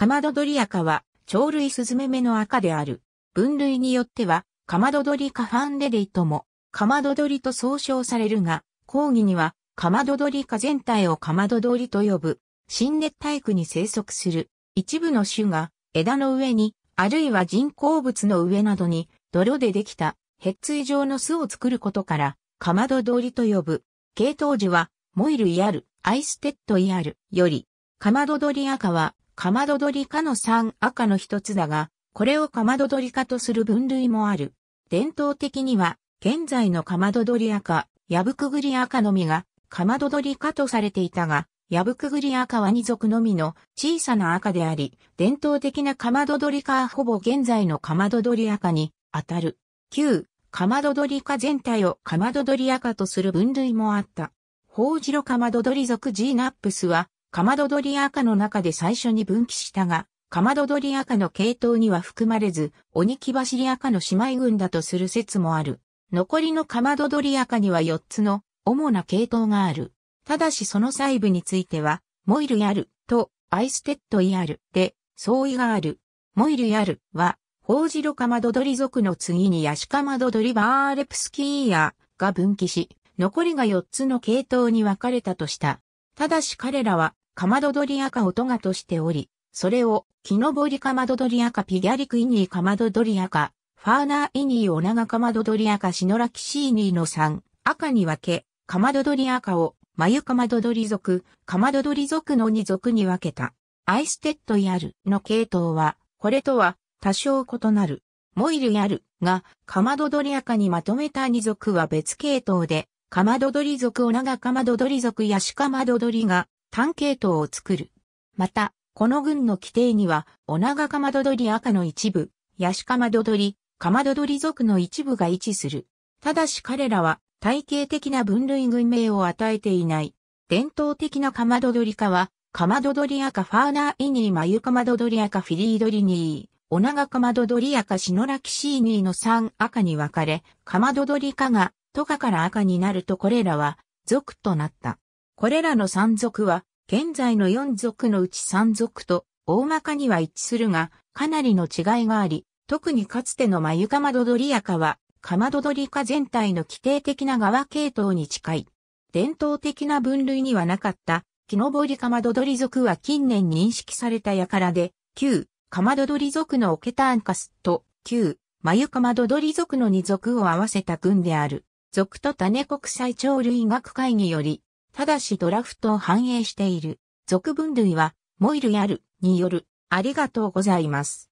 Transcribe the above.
かまどドリアカは、鳥類スズメメの赤である。分類によっては、かまどドリカファンレディとも、かまどドリと総称されるが、講義には、かまどドリカ全体をかまどドリと呼ぶ。新熱帯区に生息する。一部の種が、枝の上に、あるいは人工物の上などに、泥でできた、ヘッツイ状の巣を作ることから、かまどドりと呼ぶ。系統樹は、モイルイアル、アイステッドイアルより、かまどドリアカは、カマドドリカの三赤の一つだが、これをカマドドリカとする分類もある。伝統的には、現在のドドリアカ、赤、ブクグリア赤のみが、カマドドリカとされていたが、ブクグリア赤は二族のみの小さな赤であり、伝統的なカマドドリカはほぼ現在のマドドリア赤に当たる。旧、カマドドリカ全体をマドドリア赤とする分類もあった。ホウジロカマドドリ族ジーナップスは、カマドドリアカの中で最初に分岐したが、カマドドリアカの系統には含まれず、鬼木走りカの姉妹群だとする説もある。残りのカマドドリアカには4つの主な系統がある。ただしその細部については、モイルヤルとアイステッドイヤルで相違がある。モイルヤルは、ホウジロカマドドリ族の次にヤシカマドドリバーレプスキーヤーが分岐し、残りが4つの系統に分かれたとした。ただし彼らはカマドドリアカトガとしており、それを、木登りカマドドリアカピギャリクイニーカマドドリアカ、ファーナーイニーオナガカマドドリアカシノラキシーニーの3、赤に分け、カマドドリアカを、眉ユカマドリ族、カマドドリ族の2族に分けた。アイステッドヤルの系統は、これとは多少異なる。モイルヤルが、カマドドリアカにまとめた2族は別系統で、カマドドリ族オナガカマドドリ族やシカマドドリが、単系統を作る。また、この群の規定には、オナガカマドドリ赤の一部、ヤシカマドドリ、カマドドリ族の一部が位置する。ただし彼らは体系的な分類群名を与えていない。伝統的なカマドドリ科は、カマドドリアカファーナーイニーマユカマドドリアカフィリードリニー、オナガカマドドリアカシノラキシーニーの3赤に分かれ、カマドドリ科がトカから赤になるとこれらは族となった。これらの山族は、現在の4族のうち三族と大まかには一致するが、かなりの違いがあり、特にかつてのマユカマドドリアカは、カマドドリカ全体の規定的な側系統に近い。伝統的な分類にはなかった、木登りカマドドリ族は近年認識された輩で、旧、カマドドリ族のオケターンカスと、旧、マユカマドドリ族の2族を合わせた軍である。族と種国際鳥類学会により、ただしドラフトを反映している。俗分類は、モイルやるによる。ありがとうございます。